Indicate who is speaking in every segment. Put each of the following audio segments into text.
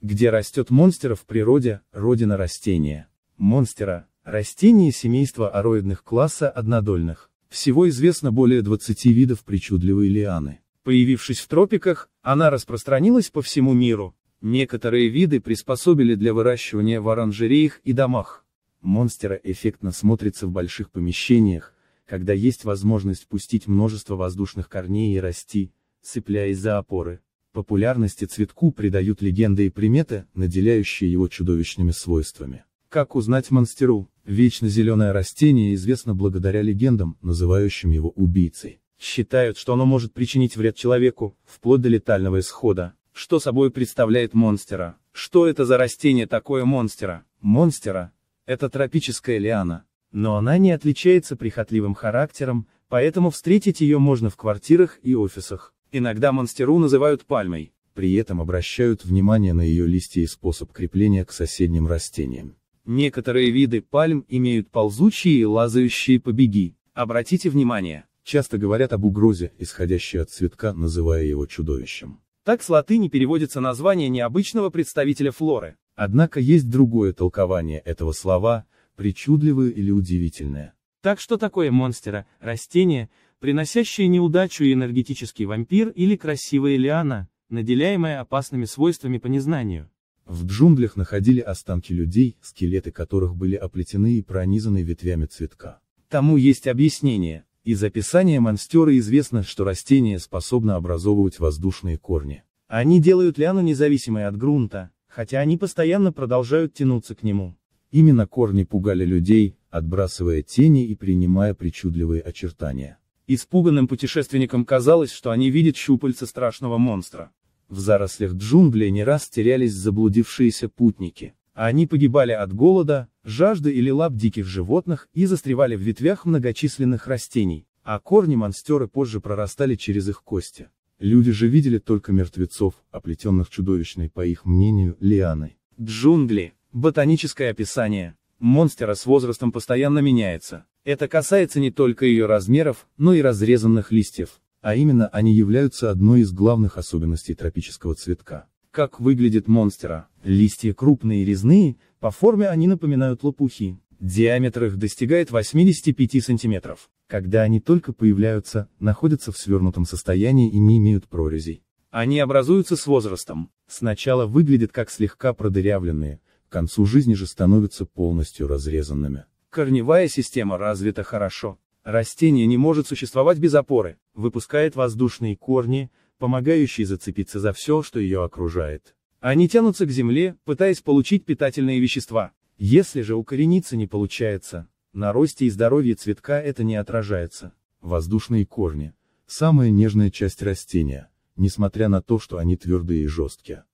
Speaker 1: где растет монстера в природе, родина растения. Монстера – растение семейства ароидных класса однодольных. Всего известно более 20 видов причудливой лианы. Появившись в тропиках, она распространилась по всему миру. Некоторые виды приспособили для выращивания в оранжереях и домах. Монстера эффектно смотрится в больших помещениях, когда есть возможность пустить множество воздушных корней и расти, цепляясь за опоры. Популярности цветку придают легенды и приметы, наделяющие его чудовищными свойствами. Как узнать монстеру? Вечно зеленое растение известно благодаря легендам, называющим его убийцей. Считают, что оно может причинить вред человеку, вплоть до летального исхода. Что собой представляет монстера? Что это за растение такое монстера? Монстера – это тропическая лиана. Но она не отличается прихотливым характером, поэтому встретить ее можно в квартирах и офисах. Иногда монстеру называют пальмой. При этом обращают внимание на ее листья и способ крепления к соседним растениям. Некоторые виды пальм имеют ползучие и лазающие побеги. Обратите внимание. Часто говорят об угрозе, исходящей от цветка, называя его чудовищем. Так с латыни переводится название необычного представителя флоры. Однако есть другое толкование этого слова, причудливое или удивительное. Так что такое монстера, растение, приносящие неудачу и энергетический вампир или красивая лиана, наделяемая опасными свойствами по незнанию. В джунглях находили останки людей, скелеты которых были оплетены и пронизаны ветвями цветка. Тому есть объяснение. Из описания монстера известно, что растение способно образовывать воздушные корни. Они делают лиану независимой от грунта, хотя они постоянно продолжают тянуться к нему. Именно корни пугали людей, отбрасывая тени и принимая причудливые очертания. Испуганным путешественникам казалось, что они видят щупальца страшного монстра. В зарослях джунглей не раз терялись заблудившиеся путники. Они погибали от голода, жажды или лап диких животных и застревали в ветвях многочисленных растений, а корни монстеры позже прорастали через их кости. Люди же видели только мертвецов, оплетенных чудовищной, по их мнению, лианой. Джунгли. Ботаническое описание. Монстера с возрастом постоянно меняется. Это касается не только ее размеров, но и разрезанных листьев. А именно они являются одной из главных особенностей тропического цветка. Как выглядит монстера? Листья крупные и резные, по форме они напоминают лопухи. Диаметр их достигает 85 сантиметров. Когда они только появляются, находятся в свернутом состоянии и не имеют прорезей. Они образуются с возрастом. Сначала выглядят как слегка продырявленные, к концу жизни же становятся полностью разрезанными. Корневая система развита хорошо. Растение не может существовать без опоры, выпускает воздушные корни, помогающие зацепиться за все, что ее окружает. Они тянутся к земле, пытаясь получить питательные вещества. Если же укорениться не получается, на росте и здоровье цветка это не отражается. Воздушные корни – самая нежная часть растения, несмотря на то, что они твердые и жесткие.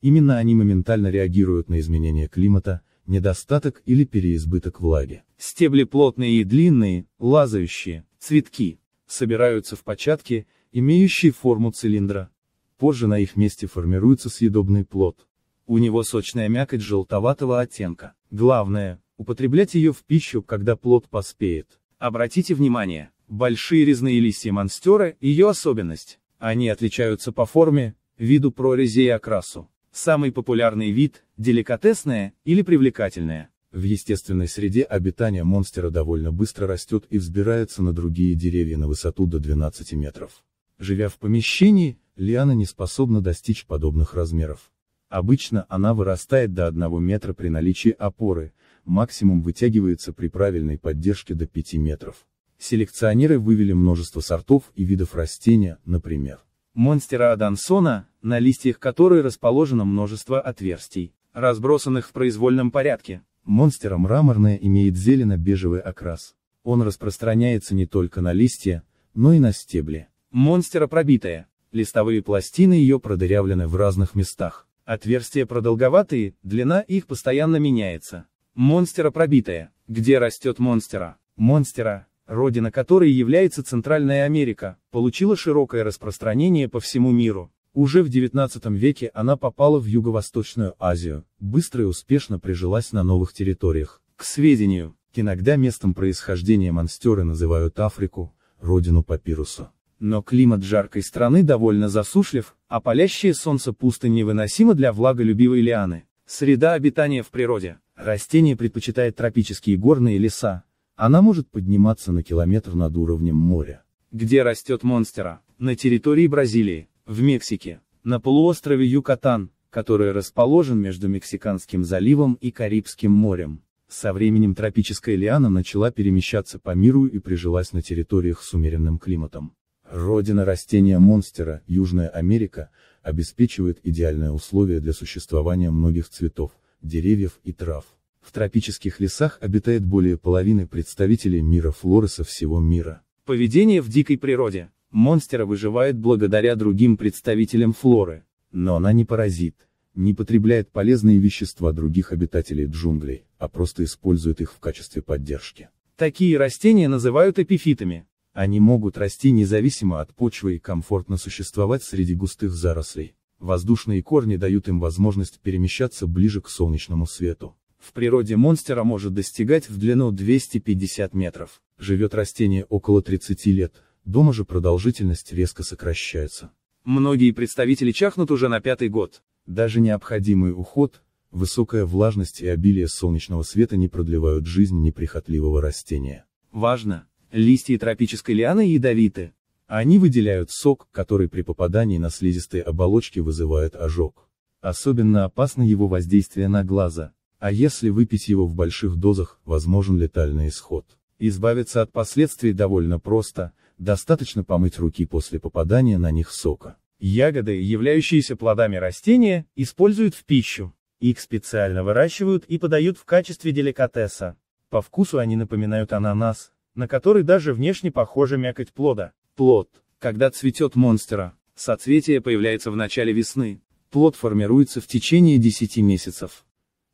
Speaker 1: Именно они моментально реагируют на изменения климата – недостаток или переизбыток влаги. Стебли плотные и длинные, лазающие, цветки, собираются в початки, имеющие форму цилиндра. Позже на их месте формируется съедобный плод. У него сочная мякоть желтоватого оттенка. Главное, употреблять ее в пищу, когда плод поспеет. Обратите внимание, большие резные листья монстера – ее особенность. Они отличаются по форме, виду прорези и окрасу. Самый популярный вид – деликатесное или привлекательное. В естественной среде обитания монстера довольно быстро растет и взбирается на другие деревья на высоту до 12 метров. Живя в помещении, лиана не способна достичь подобных размеров. Обычно она вырастает до 1 метра при наличии опоры, максимум вытягивается при правильной поддержке до 5 метров. Селекционеры вывели множество сортов и видов растения, например, монстера Адансона, на листьях которой расположено множество отверстий, разбросанных в произвольном порядке. Монстера мраморная имеет зелено-бежевый окрас. Он распространяется не только на листья, но и на стебли. Монстера пробитая. Листовые пластины ее продырявлены в разных местах. Отверстия продолговатые, длина их постоянно меняется. Монстера пробитая. Где растет монстера? Монстера, родина которой является Центральная Америка, получила широкое распространение по всему миру. Уже в XIX веке она попала в Юго-Восточную Азию, быстро и успешно прижилась на новых территориях. К сведению, иногда местом происхождения монстеры называют Африку, родину папируса. Но климат жаркой страны довольно засушлив, а палящее солнце пустынь невыносимо для влаголюбивой лианы. Среда обитания в природе. Растение предпочитает тропические горные леса, она может подниматься на километр над уровнем моря. Где растет монстера? На территории Бразилии, в Мексике, на полуострове Юкатан, который расположен между Мексиканским заливом и Карибским морем. Со временем тропическая лиана начала перемещаться по миру и прижилась на территориях с умеренным климатом. Родина растения монстера, Южная Америка, обеспечивает идеальные условия для существования многих цветов, деревьев и трав. В тропических лесах обитает более половины представителей мира флоры со всего мира. Поведение в дикой природе. Монстера выживает благодаря другим представителям флоры. Но она не паразит, не потребляет полезные вещества других обитателей джунглей, а просто использует их в качестве поддержки. Такие растения называют эпифитами. Они могут расти независимо от почвы и комфортно существовать среди густых зарослей. Воздушные корни дают им возможность перемещаться ближе к солнечному свету. В природе монстера может достигать в длину 250 метров. Живет растение около 30 лет, дома же продолжительность резко сокращается. Многие представители чахнут уже на пятый год. Даже необходимый уход, высокая влажность и обилие солнечного света не продлевают жизнь неприхотливого растения. Важно! Листья тропической лианы ядовиты. Они выделяют сок, который при попадании на слизистые оболочки вызывает ожог. Особенно опасно его воздействие на глаза. А если выпить его в больших дозах, возможен летальный исход. Избавиться от последствий довольно просто, достаточно помыть руки после попадания на них сока. Ягоды, являющиеся плодами растения, используют в пищу. Их специально выращивают и подают в качестве деликатеса. По вкусу они напоминают ананас, на который даже внешне похожа мякоть плода. Плод, когда цветет монстера, соцветие появляется в начале весны. Плод формируется в течение 10 месяцев.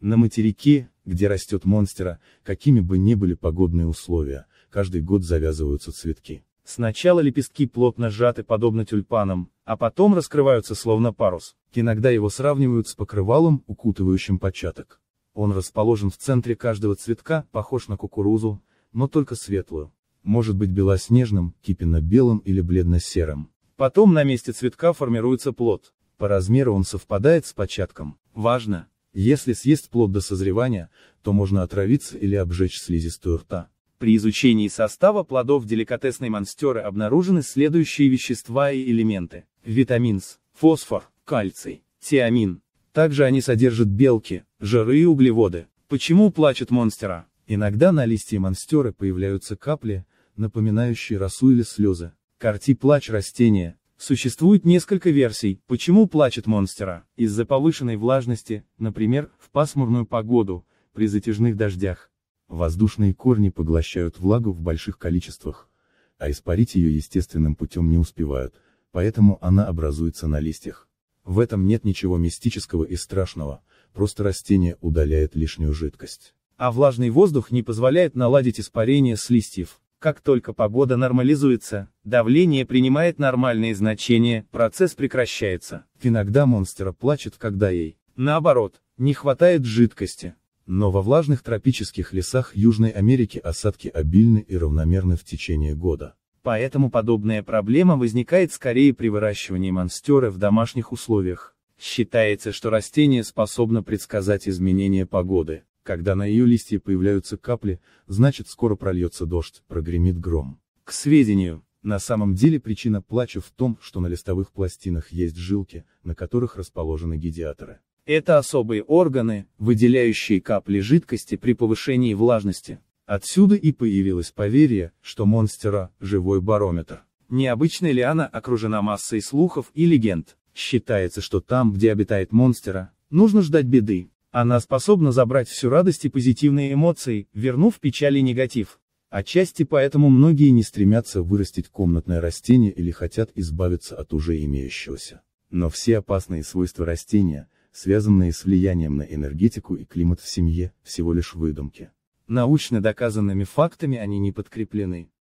Speaker 1: На материке, где растет монстера, какими бы ни были погодные условия, каждый год завязываются цветки. Сначала лепестки плотно сжаты подобно тюльпанам, а потом раскрываются словно парус. Иногда его сравнивают с покрывалом, укутывающим початок. Он расположен в центре каждого цветка, похож на кукурузу, но только светлую. Может быть белоснежным, кипенно-белым или бледно-серым. Потом на месте цветка формируется плод. По размеру он совпадает с початком. Важно, если съесть плод до созревания, то можно отравиться или обжечь слизистую рта. При изучении состава плодов деликатесной монстеры обнаружены следующие вещества и элементы. Витамин С, фосфор, кальций, тиамин. Также они содержат белки, жиры и углеводы. Почему плачет монстера? Иногда на листья монстеры появляются капли, напоминающие росу или слезы. Карти плач растения, Существует несколько версий, почему плачет монстера. Из-за повышенной влажности, например, в пасмурную погоду, при затяжных дождях. Воздушные корни поглощают влагу в больших количествах, а испарить ее естественным путем не успевают, поэтому она образуется на листьях. В этом нет ничего мистического и страшного, просто растение удаляет лишнюю жидкость. А влажный воздух не позволяет наладить испарение с листьев. Как только погода нормализуется, давление принимает нормальные значения, процесс прекращается. Иногда монстера плачет, когда ей, наоборот, не хватает жидкости. Но во влажных тропических лесах Южной Америки осадки обильны и равномерны в течение года. Поэтому подобная проблема возникает скорее при выращивании монстера в домашних условиях. Считается, что растение способно предсказать изменения погоды. Когда на ее листья появляются капли, значит скоро прольется дождь, прогремит гром. К сведению, на самом деле причина плача в том, что на листовых пластинах есть жилки, на которых расположены гидиаторы. Это особые органы, выделяющие капли жидкости при повышении влажности. Отсюда и появилось поверье, что монстера – живой барометр. Необычная лиана окружена массой слухов и легенд. Считается, что там, где обитает монстера, нужно ждать беды, она способна забрать всю радость и позитивные эмоции, вернув печали и негатив. Отчасти поэтому многие не стремятся вырастить комнатное растение или хотят избавиться от уже имеющегося. Но все опасные свойства растения, связанные с влиянием на энергетику и климат в семье, всего лишь выдумки. Научно доказанными фактами они не подкреплены.